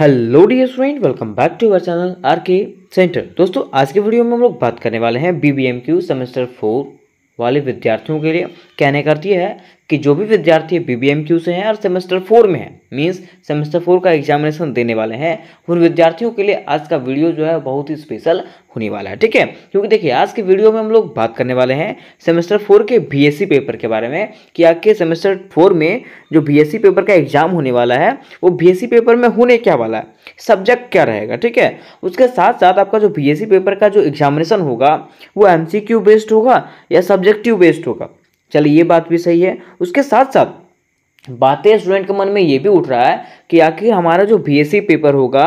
hello the student welcome back to our channel R K centre दोस्तों आज के video में हम लोग बात करने वाले हैं B B M Q semester four वाले विद्यार्थियों के लिए कहने करती है कि जो भी विद्यार्थी बी बी एम क्यू से हैं और सेमेस्टर फोर में हैं मीन्स सेमेस्टर फोर का एग्जामिनेशन देने वाले हैं उन विद्यार्थियों के लिए आज का वीडियो जो है बहुत ही स्पेशल होने वाला है ठीक है क्योंकि देखिए आज के वीडियो में हम लोग बात करने वाले हैं सेमेस्टर फोर के बी पेपर e के बारे में कि आपके सेमेस्टर फोर में जो बी पेपर e का एग्जाम होने वाला है वो बी पेपर e में होने क्या वाला है सब्जेक्ट क्या रहेगा ठीक है उसके साथ साथ आपका जो बी पेपर का जो एग्जामिनेशन होगा वो एम बेस्ड होगा या सब्जेक्टिव बेस्ड होगा चलिए ये बात भी सही है उसके साथ साथ बातें स्टूडेंट के मन में ये भी उठ रहा है कि आखिर हमारा जो बी पेपर e होगा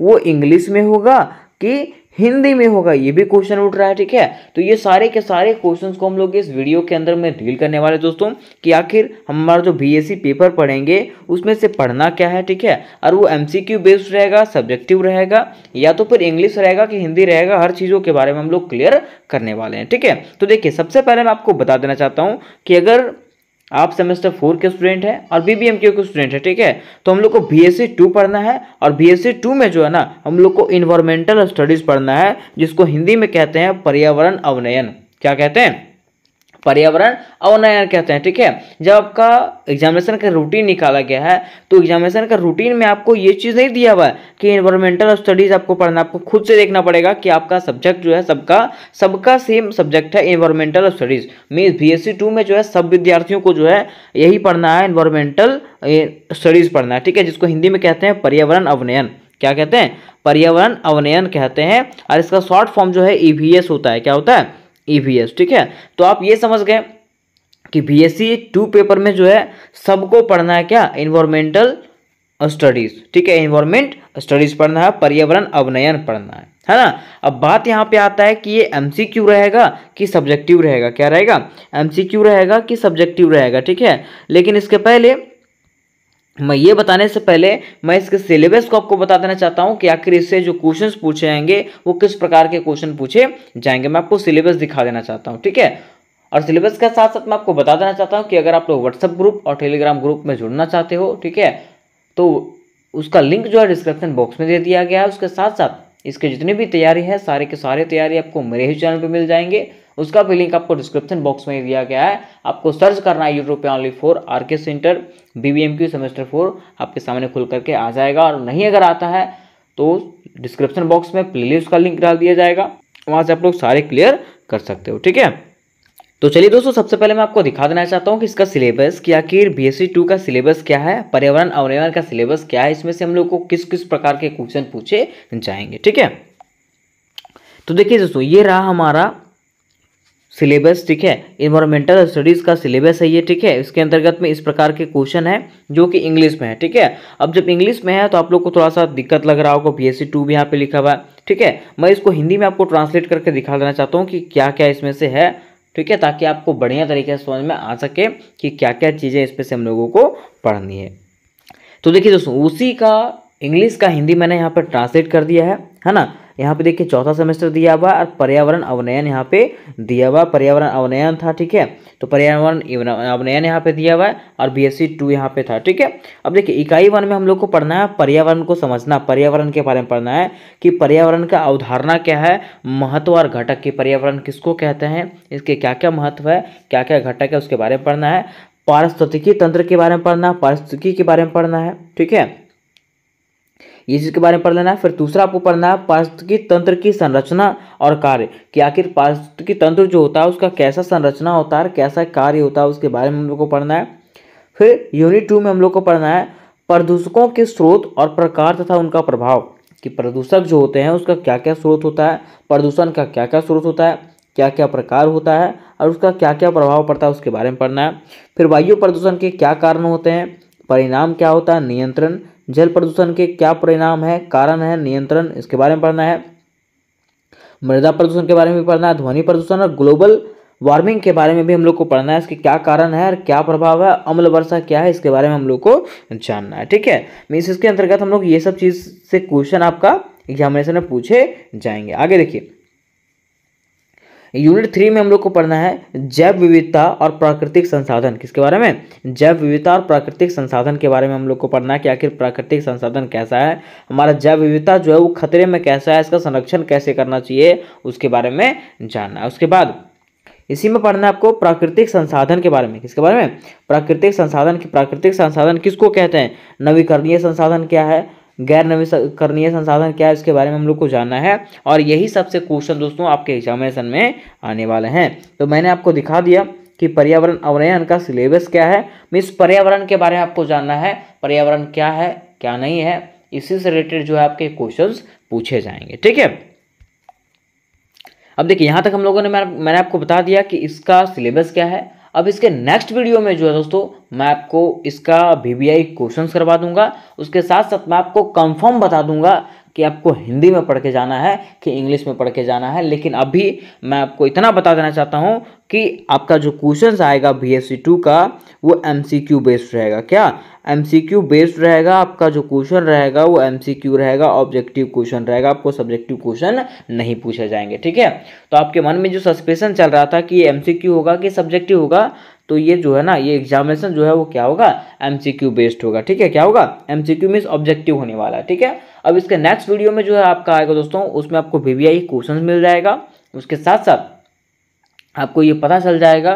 वो इंग्लिश में होगा कि हिंदी में होगा ये भी क्वेश्चन उठ रहा है ठीक है तो ये सारे के सारे क्वेश्चंस को हम लोग इस वीडियो के अंदर में डील करने वाले दोस्तों कि आखिर हमारा जो बीएससी पेपर पढ़ेंगे उसमें से पढ़ना क्या है ठीक है और वो एमसीक्यू बेस्ड रहेगा सब्जेक्टिव रहेगा या तो फिर इंग्लिश रहेगा कि हिंदी रहेगा हर चीज़ों के बारे में हम लोग क्लियर करने वाले हैं ठीक है तो देखिए सबसे पहले मैं आपको बता देना चाहता हूँ कि अगर आप सेमेस्टर फोर के स्टूडेंट हैं और बी बी एम के स्टूडेंट है ठीक है तो हम लोग को बी एस सी टू पढ़ना है और बी एस सी टू में जो है ना हम लोग को इन्वायरमेंटल स्टडीज़ पढ़ना है जिसको हिंदी में कहते हैं पर्यावरण अवनयन क्या कहते हैं पर्यावरण अवनयन कहते हैं ठीक है जब आपका एग्जामिनेशन का रूटीन निकाला गया है तो एग्जामिनेशन का रूटीन में आपको ये चीज़ नहीं दिया हुआ है कि इन्वायरमेंटल स्टडीज़ आपको पढ़ना आपको खुद से देखना पड़ेगा कि आपका सब्जेक्ट जो है सबका सबका सेम सब्जेक्ट है environmental studies means B S में जो है सब विद्यार्थियों को जो है यही पढ़ना है इन्वायरमेंटल स्टडीज़ पढ़ना है ठीक है जिसको हिंदी में कहते हैं पर्यावरण अवनयन क्या कहते हैं पर्यावरण अवनयन कहते हैं और इसका शॉर्ट फॉर्म जो है ईवीएस e होता है क्या होता है ईवीएस e ठीक है तो आप ये समझ गए कि B S C two paper में जो है सबको पढ़ना है क्या इन्वायरमेंटल स्टडीज ठीक है इन्वायरमेंट स्टडीज पढ़ना है पर्यावरण अवनयन पढ़ना है है ना अब बात यहाँ पे आता है कि ये एमसीक्यू रहेगा कि सब्जेक्टिव रहेगा क्या रहेगा एमसीक्यू रहेगा कि सब्जेक्टिव रहेगा ठीक है लेकिन इसके पहले मैं ये बताने से पहले मैं इसके सिलेबस को आपको बता देना चाहता हूँ कि आखिर इससे जो क्वेश्चंस पूछे जाएंगे वो किस प्रकार के क्वेश्चन पूछे जाएंगे मैं आपको सिलेबस दिखा देना चाहता हूँ ठीक है और सिलेबस के साथ साथ मैं आपको बता देना चाहता हूँ कि अगर आप लोग व्हाट्सअप ग्रुप और टेलीग्राम ग्रुप में जुड़ना चाहते हो ठीक है तो उसका लिंक जो है डिस्क्रिप्शन बॉक्स में दे दिया गया है उसके साथ साथ इसके जितने भी तैयारी है सारे के सारे तैयारी आपको मेरे ही चैनल पर मिल जाएंगे उसका भी लिंक आपको डिस्क्रिप्शन बॉक्स में दिया गया है आपको सर्च करना है यूट्यूब पे only for R K centre B V M Q semester four आपके सामने खुल करके आ जाएगा और नहीं अगर आता है तो डिस्क्रिप्शन बॉक्स में प्लेलिस्ट का लिंक डाल दिया जाएगा वहाँ से आप लोग सारे क्लियर कर सकते हो ठीक है तो चलिए दोस्तों सबसे पहले मैं आपको दिखा देना चाहता हूँ कि इसका सिलेबस कि आखिर बी एस टू का सिलेबस क्या है पर्यावरण अवनयन का सिलेबस क्या है इसमें से हम लोग को किस किस प्रकार के क्वेश्चन पूछे जाएंगे ठीक है तो देखिए दोस्तों ये रहा हमारा सिलेबस ठीक है इन्वायरमेंटल स्टडीज़ का सिलेबस है ये ठीक है इसके अंतर्गत में इस प्रकार के क्वेश्चन है जो कि इंग्लिश में है ठीक है अब जब इंग्लिश में है तो आप लोग को थोड़ा सा दिक्कत लग रहा होगा बी एस सी टू भी यहाँ पे लिखा हुआ है ठीक है मैं इसको हिंदी में आपको ट्रांसलेट करके दिखा देना चाहता हूँ कि क्या क्या इसमें से है ठीक है ताकि आपको बढ़िया तरीके से समझ में आ सके कि क्या क्या चीज़ें इस पर से हम लोगों को पढ़नी है तो देखिए दोस्तों उसी का इंग्लिश का हिंदी मैंने यहाँ पर ट्रांसलेट कर दिया है है ना यहाँ पे देखिए चौथा सेमेस्टर दिया हुआ और पर्यावरण अवनयन यहाँ पे दिया हुआ पर्यावरण अवनयन था ठीक है तो पर्यावरण अवनयन यहाँ पे दिया हुआ है और बी एस सी टू यहाँ पे था ठीक है अब देखिए इकाई वन में हम लोग को पढ़ना है पर्यावरण को समझना पर्यावरण के बारे में पढ़ना है कि पर्यावरण का अवधारणा क्या है महत्व और घटक की पर्यावरण किसको कहते हैं इसके क्या क्या महत्व है क्या क्या घटक है उसके बारे में पढ़ना है पारस्थितिकी तंत्र के बारे में पढ़ना है पारिस्थितिकी के बारे में पढ़ना है ठीक है ये चीज़ के बारे में पढ़ लेना है फिर दूसरा आपको पढ़ना है पारिस्थितिकी तंत्र की संरचना और कार्य कि आखिर पारिस्थितिकी तंत्र जो होता है उसका कैसा संरचना होता है कैसा कार्य होता है उसके बारे में हम लोग को पढ़ना है फिर यूनिट टू में हम लोग को पढ़ना है प्रदूषकों के स्रोत और प्रकार तथा उनका प्रभाव कि प्रदूषक जो होते हैं उसका क्या क्या स्रोत होता है प्रदूषण का क्या क्या स्रोत होता है क्या क्या प्रकार होता है और उसका क्या क्या प्रभाव पड़ता है उसके बारे में पढ़ना है फिर वायु प्रदूषण के क्या कारण होते हैं परिणाम क्या होता है नियंत्रण जल प्रदूषण के क्या परिणाम है कारण है नियंत्रण इसके बारे में पढ़ना है मृदा प्रदूषण के बारे में भी पढ़ना है ध्वनि प्रदूषण और ग्लोबल वार्मिंग के बारे में भी हम लोग को पढ़ना है इसके क्या कारण है और क्या प्रभाव है अम्ल वर्षा क्या है इसके बारे में हम लोग को जानना है ठीक है मीन्स इसके अंतर्गत हम लोग ये सब चीज़ से क्वेश्चन आपका एग्जामिनेशन में पूछे जाएंगे आगे देखिए यूनिट थ्री में हम लोग को पढ़ना है जैव विविधता और प्राकृतिक संसाधन किसके बारे में जैव विविधता और प्राकृतिक संसाधन के बारे में हम लोग को पढ़ना है कि आखिर प्राकृतिक संसाधन कैसा है हमारा जैव विविधता जो है वो खतरे में कैसा है इसका संरक्षण कैसे करना चाहिए उसके बारे में जानना है उसके बाद इसी में पढ़ना है आपको प्राकृतिक संसाधन के बारे में किसके बारे में प्राकृतिक संसाधन की प्राकृतिक संसाधन किसको कहते हैं नवीकरणीय संसाधन क्या है गैर नवीकरणीय संसाधन क्या है इसके बारे में हम लोग को जानना है और यही सबसे क्वेश्चन दोस्तों आपके एग्जामिनेशन में आने वाले हैं तो मैंने आपको दिखा दिया कि पर्यावरण अवनयन का सिलेबस क्या है मीन्स तो पर्यावरण के बारे में आपको जानना है पर्यावरण क्या है क्या नहीं है इसी से रिलेटेड जो है आपके क्वेश्चंस पूछे जाएंगे ठीक है अब देखिए यहाँ तक हम लोगों ने मैंने आपको बता दिया कि इसका सिलेबस क्या है अब इसके नेक्स्ट वीडियो में जो है दोस्तों मैं आपको इसका वी बी आई क्वेश्चन करवा दूंगा उसके साथ साथ मैं आपको कंफर्म बता दूंगा कि आपको हिंदी में पढ़ के जाना है कि इंग्लिश में पढ़ के जाना है लेकिन अभी मैं आपको इतना बता देना चाहता हूँ कि आपका जो क्वेश्चन आएगा बी एस सी टू का वो एम सी क्यू बेस्ड रहेगा क्या एम सी क्यू बेस्ड रहेगा आपका जो क्वेश्चन रहेगा वो एम सी क्यू रहेगा ऑब्जेक्टिव क्वेश्चन रहेगा आपको सब्जेक्टिव क्वेश्चन नहीं पूछे जाएंगे ठीक है तो आपके मन में जो सस्पेशन चल रहा था कि एम सी क्यू होगा कि सब्जेक्टिव होगा तो ये जो है ना ये एग्जामिनेशन जो है वो क्या होगा एमसीक्यू बेस्ड होगा ठीक है क्या होगा एमसीक्यू क्यू ऑब्जेक्टिव होने वाला है ठीक है अब इसके नेक्स्ट वीडियो में जो है आपका आएगा दोस्तों उसमें आपको वीवीआई क्वेश्चन मिल जाएगा उसके साथ साथ आपको ये पता चल जाएगा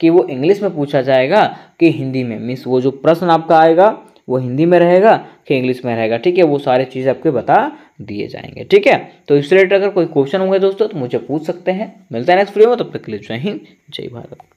कि वो इंग्लिश में पूछा जाएगा कि हिंदी में मीन्स वो जो प्रश्न आपका आएगा वो हिंदी में रहेगा कि इंग्लिश में रहेगा ठीक है वो सारे चीज़ आपके बता दिए जाएंगे ठीक है तो इस रिलेटेड अगर कोई क्वेश्चन होंगे दोस्तों तो मुझे पूछ सकते हैं मिलता है नेक्स्ट वीडियो में तब तक के लिए जय हिंद जय भारत